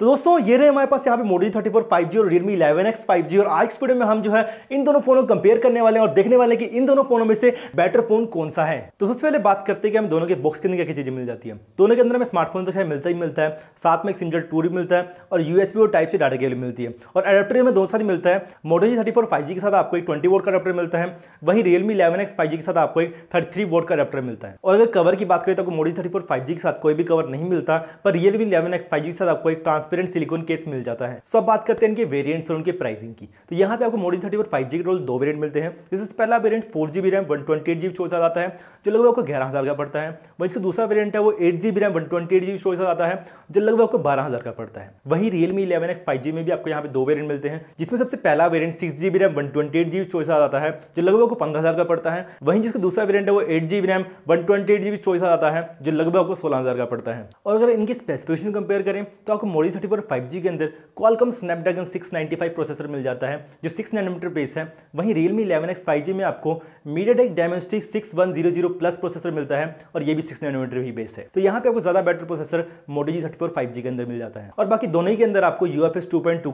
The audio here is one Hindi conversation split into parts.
तो दोस्तों ये रहे हमारे पास यहाँ पे मोडी 34 जी और Realme 11X 5G और आई वीडियो में हम जो है इन दोनों फोनों को कंपेयर करने वाले हैं और देखने वाले हैं कि इन दोनों फोनों में से बेटर फोन कौन सा है तो सबसे पहले बात करते हैं कि हम दोनों के बॉक्स के अंदर क्या क्या चीजें मिल जाती है दोनों के अंदर हमें स्मार्टफोन तो खैर मिलता ही मिलता है साथ में एक सिमजल टू भी मिलता है और यूएसपी और टाइप से डाटा के लिए मिलती है और एडेप्टर हमें दोनों साथ मिलता है मोडी जी थर्टी के साथ आपको एक ट्वेंटी वोट का अडेप्टर मिलता है वहीं रियलमी इलेवन एक्स के साथ आपको एक थर्टी वोट का अडेप्टर मिलता है और अगर कवर की बात करें तो मोडी थर्टी फोर के साथ कोई भी कवर नहीं मिलता पर रियलमी इलेवन एक्स के साथ आपको एक ट्रांस ट्रांसपेरेंट सिलिकॉन केस मिल जाता है सो अब बात करते हैं इनके वेरिएंट्स और उनके प्राइसिंग की तो यहाँ पे आपको Moto thirty four five G रोल दो वेरिएंट मिलते हैं जिससे पहला variant four G B RAM one twenty eight G B चोर आता है जो लगभग आपको ग्यारह हज़ार का पड़ता है वहीं इसका दूसरा वेरियंट है वो eight G B RAM one twenty eight G B चोर आता है जो लगभग आपको बारह हज़ार का पड़ता है वहीं Realme eleven X five G में भी आपको यहाँ पे दो वेरियंट मिलते हैं जिसमें सबसे पहला variant six G B RAM one twenty eight G B चोर आता है जो लगभग आपको पंद्रह हज़ार का पड़ता है वहीं जिसका दूसरा वेरियंट है वो eight G B RAM one twenty eight G B चोर आता है जो लगभग आपको सोलह हज़ार का पड़ता है और अगर इनकी स्पेसिफिकेशन कंपेयर करें तो आपको Moto thirty four five G के अंदर क्वालकम स्नैपड्रैगन 695 प्रोसेसर मिल जाता है जो 6 नैनोमीटर बेस है वहीं रियलमी इलेवन एक्स फाइव में आपको MediaTek Dimensity six plus processor मिलता है और ये भी 6 नैनोमीटर ही बेस है तो यहाँ पे आपको ज्यादा better processor Moto G thirty four के अंदर मिल जाता है और बाकी दोनों ही के अंदर आपको यू एफ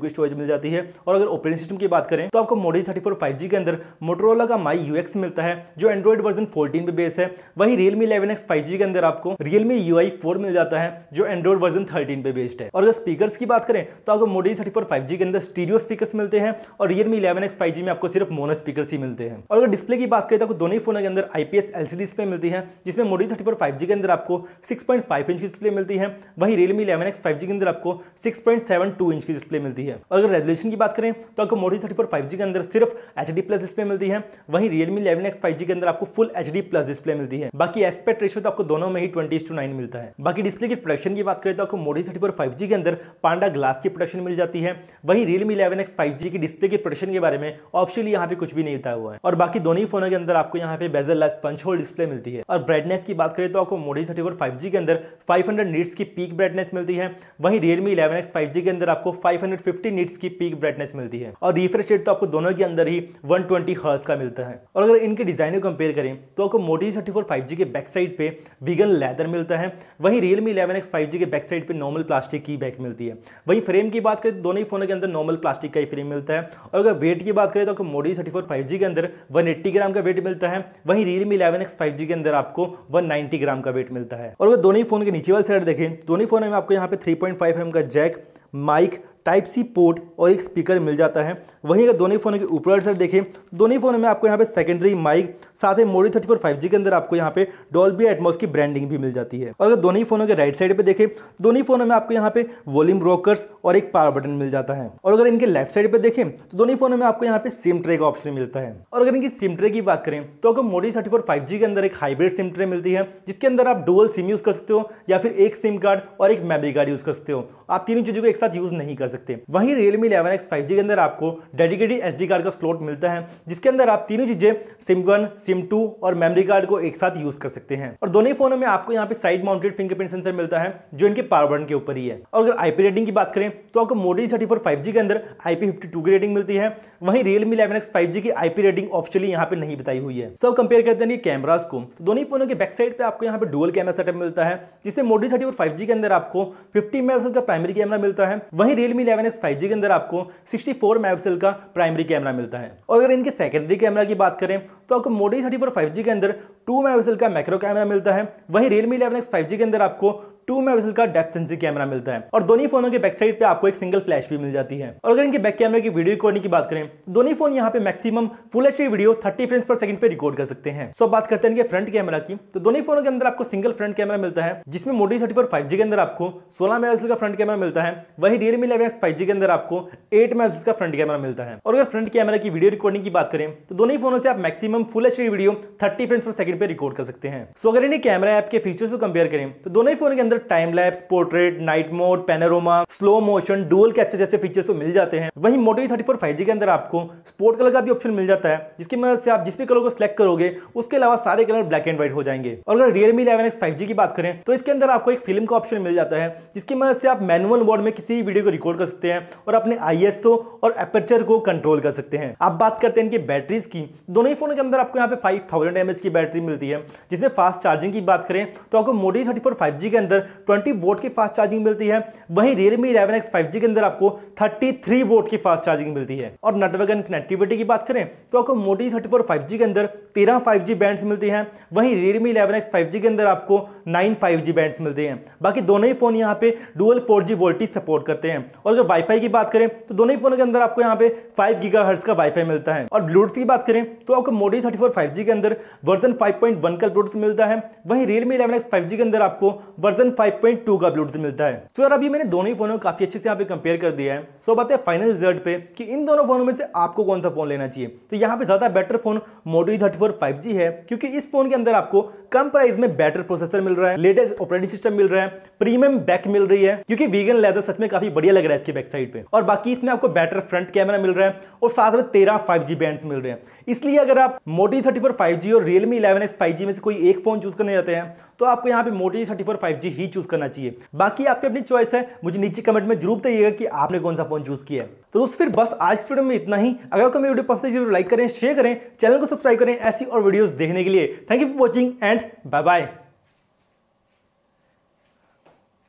की स्टोरेज मिल जाती है और अगर ऑपरेटिंग सिस्टम की बात करें तो आपको मोडो थर्टी फोर के अंदर मोटरोला का माई यू एक्स मिलता है जो एंड्रॉइड वर्जन फोर्टीन पे बेस है वहीं Realme eleven X five G के अंदर आपको रियलमी यू आई फोर मिल जाता है जो एंड्रॉइड वर्जन थर्टीन पे बेस्ड है और अगर स्पीकर्स की बात करें तो आपको Moto thirty four five G के अंदर स्टीरियो स्पीकर्स मिलते हैं और Realme eleven X five G में आपको सिर्फ मोनो स्पीकर ही मिलते हैं और अगर डिस्प्ले की बात करें तो आपको दोनों ही फोन के अंदर आईपीएस एलसीडी डिस्प्ले मिलती है जिसमें मोडी थर्टी फोर फाइव जी के अंदर आपको सिक्स पॉइंट फाइव इंच की डिस्प्ले मिलती है वहीं Realme eleven X five G के अंदर आपको six point seven two inch की डिस्प्ले मिलती है और अगर रेजोल्यूशन की बात करें तो आपको Moto thirty four five G के अंदर सिर्फ एच डी प्लस डिस्प्ले मिलती है वहीं Realme eleven X five G के अंदर आपको full H D plus display मिलती है बाकी एस्पेक्ट रेशियो तो आपको दोनों में ही ट्वेंटी टू नाइन मिलता है बाकी डिस्प्ले की प्रोडक्शन की बात करें तो आपको Moto thirty four five G के अंदर पांडा ग्लास की प्रोडक्शन मिल जाती है वहीं Realme eleven X five G की डिस्प्ले की प्रोडक्शन के बारे में ऑप्शनली यहाँ पे कुछ भी नहीं बताया हुआ है और बाकी दोनों ही फोनों के अंदर आपको यहाँ पे bezel less punch hole display मिलती है और ब्राइटनेस की बात करें तो आपको मोडी थर्टी फोर के अंदर फाइव हंड्रेड की पीक ब्राइटनेस मिलती है वहीं रियलमी इलेवन एक्स के अंदर आपको फाइव हंड्रेड की पीक ब्राइटनेस मिलती है और रिफ्रेश रेट तो आपको दोनों के अंदर ही वन ट्वेंटी का मिलता है और अगर इनके डिजाइन को कंपेयर करें तो आपको मोडी थर्टी फोर के बैक साइड पे विगन लेदर मिलता है वहीं रियलमी इलेवन एक्स के बैक साइड पर नॉर्मल प्लास्टिक की बैक मिलती मिलती है वहीं फ्रेम की बात करें तो दोनों ही फोनों के अंदर नॉर्मल प्लास्टिक का ही फ्रेम मिलता है और अगर वेट की बात करें तो मोडी थर्टी फोर फाइव जी के अंदर वन एट्टी ग्राम का वेट मिलता है वहीं Realme eleven X five G के अंदर आपको वन नाइन्टी ग्राम का वेट मिलता है और अगर दोनों ही फोन के नीचे वाले साइड देखें दोनों ही फोन में आपको यहाँ पे थ्री पॉइंट फाइव एम का jack mic type C port और एक स्पीकर मिल जाता है वहीं अगर दोनों फोनों के ऊपर सर देखें दोनों फोनों में आपको यहाँ पे सेकेंडरी माइक साथ ही मोडी थर्टी फोर फाइव जी के अंदर आपको यहाँ पे डॉल्बी एटमोस की ब्रांडिंग भी मिल जाती है और अगर दोनों ही फ़ोनों के राइट साइड पर देखें दोनों फ़ोनों में आपको यहाँ पे वॉल्यूम ब्रोकर्स और एक पावर बटन मिल जाता है और अगर इनके लेफ्ट साइड पर देखें तो दोनों फ़ोनों में आपको यहाँ पे सिम ट्रे का ऑप्शन मिलता है और अगर इनकी सिम ट्रे की बात करें तो आपको Moto thirty four five G के अंदर एक हाइब्रिड सिम ट्रे मिलती है जिसके अंदर आप डोल सिम यूज़ कर सकते हो या फिर एक सिम कार्ड और एक मेमरी कार्ड यूज़ कर सकते हो आप तीनों चीज़ों को एक साथ यूज़ नहीं कर सकते सकते हैं वहीं रियलमी इलेवन एक्स फाइव के अंदर आपको डेडिकेटेड एस कार्ड का स्लॉट मिलता है जिसके अंदर आप तीनों चीजें सिम वन सिम टू और मेमरी कार्ड को एक साथ यूज कर सकते हैं और दोनों फोनों में आपको यहाँ पे साइड माउंटेड फिंगरप्रिंट सेंसर मिलता है जो इनके पावर बटन के ऊपर ही है और अगर आईपी रेटिंग की बात करें तो आपको मोडी थर्टी फोर के अंदर आईपी फिफ्टी की रेटिंग मिलती है वहीं रियलमी इलेवन एक्स की आईपी रेटिंग ऑफिशियली यहाँ पे नहीं बताई हुई है सो कंपेयर करते हैं कैमराज को दोनों फोनों के बैक साइड पर आपको यहाँ पे डुअल कैमरा सेटअप मिलता है जिससे मोडी थर्टी फोर फाइव जी के अंदर आपको फिफ्टी मेगा का प्राइमरी कैमरा मिलता है वहीं Realme Redmi eleven X five के अंदर आपको सिक्सटी फोर मेगापिक्सल का प्राइमरी कैमरा मिलता है और अगर इनके सेकेंडरी कैमरा की बात करें तो आपको मोडी थर्टी फोर फाइव के अंदर टू मेगापिक्सल का मैक्रो कैमरा मिलता है वहीं रियलमी इलेवन एक्स फाइव के अंदर आपको टू मेगापिक्सल का डेप्थ सेंसिंग कैमरा मिलता है और दोनों फोनों के बैक साइड पे आपको एक सिंगल फ्लैश भी मिल जाती है और अगर इनके बैक कैमरे की वीडियो रिकॉर्डिंग की बात करें दोनों फोन यहाँ पे maximum full H video thirty frames per second पे रिकॉर्ड कर सकते हैं सो बात करते हैं इनके फ्रंट कैमरा की तो दोनों फोनों के अंदर आपको सिंगल फ्रंट कैमरा मिलता है जिसमें मोटी थर्टी फोर फाइव जी के अंदर आपको सोलह मेगापिक्सल का फ्रंट कैमरा मिलता है वही Realme eleven X five G के अंदर आपको एट मेगापिक्सल का फ्रंट कैमरा मिलता है और अगर फ्रंट कैमरा की वीडियो रिकॉर्डिंग की बात करें तो दोनों फोनों से आप maximum full H video thirty frames per second पे रिकॉर्ड कर सकते हैं सो अगर इन्हें कैमरा ऐप के फीचर्स को कंपेयर करें तो दोनों फोन के अंदर time lapse portrait night mode panorama slow motion dual capture जैसे फीचर्स को मिल जाते हैं वहीं मोटो थर्टी फोर फाइव के अंदर आपको स्पोर्ट कलर का भी ऑप्शन मिल जाता है जिसकी मदद से आप जिस भी कलर को सिलेक्ट करोगे उसके अलावा सारे कलर ब्लैक एंड व्हाइट हो जाएंगे और अगर रियलमी इलेवन एक्स की बात करें तो इसके अंदर आपको एक फिल्म का ऑप्शन मिल जाता है जिसकी मदद से आप मैनुअल मोड में किसी भी वीडियो को रिकॉर्ड कर सकते हैं और अपने आई और एपर्चर को कंट्रोल कर सकते हैं आप बात करते हैं इनकी बैटरीज की दोनों ही फोन के अंदर आपको यहाँ पे फाइव थाउजेंड की बैटरी मिलती है जिसमें फास्ट चार्जिंग की बात करें तो आपको मोटी थर्टी फोर के अंदर अंदर 20 वोट की फास्ट चार्जिंग मिलती है वहीं रियलमी इलेवन एक्स फाइव के अंदर आपको 33 वोट की फास्ट चार्जिंग मिलती है और नेटवर्क एंड कनेक्टिविटी की बात करें तो आपको मोटी थर्टी फोर के अंदर तेरह फाइव जी बैंड्स मिलती हैं वहीं रियलमी इलेवन एक्स फाइव के अंदर आपको नाइन फाइव जी बैंड्स मिलते हैं बाकी दोनों ही फोन यहाँ पे dual four G VoLTE support करते हैं और अगर वाईफाई की बात करें तो दोनों ही फोन के अंदर आपको यहाँ पे फाइव गीगा हर्ट्स का वाईफाई मिलता है और ब्लूटूथ की बात करें तो आपको Moto thirty four five G के अंदर वर्जन फाइव पॉइंट वन का ब्लूटूथ मिलता है वहीं Realme eleven X five G के अंदर आपको वर्जन थाउजेंड फाइव का ब्लूटूथ मिलता है सो यार अभी मैंने दोनों ही फोनों को काफी अच्छे से यहाँ पे कंपेयर कर दिया है सो बात है फाइनल रिजल्ट पे कि इन दोनों फोनों में से आपको कौन सा फोन लेना चाहिए तो यहाँ पे ज्यादा better phone Moto thirty four five है क्योंकि इस फोन के अंदर आपको कम प्राइस में बेटर प्रोसेसर मिल रहा है लेटेस्ट ऑपरेटिंग सिस्टम मिल रहा है प्रीमियम बैक मिल रही है क्योंकि वीगन लेदर सच में काफी बढ़िया लग रहा है इसकी बैक साइड पे और बाकी इसमें आपको बेटर फ्रंट कैमरा मिल रहा है और साथ में तेरह फाइव जी मिल रहे हैं इसलिए अगर आप मोटी थर्टी फोर और रियलमी इलेवन एक्स में से कोई एक फोन चूज करने जाते हैं तो आपको यहाँ पे मोटी थर्टी फोर फाइव ही चूज करना चाहिए बाकी आपकी अपनी चॉइस है मुझे नीचे कमेंट में जरूर बताइएगा कि आपने कौन सा फोन चूज किया है तो दोस्तों फिर बस आज इस वीडियो में इतना ही अगर आपको मेरी वीडियो पसंद है लाइक करें शेयर करें चैनल को सब्सक्राइब करें ऐसी और वीडियोस देखने के लिए thank you for watching and bye bye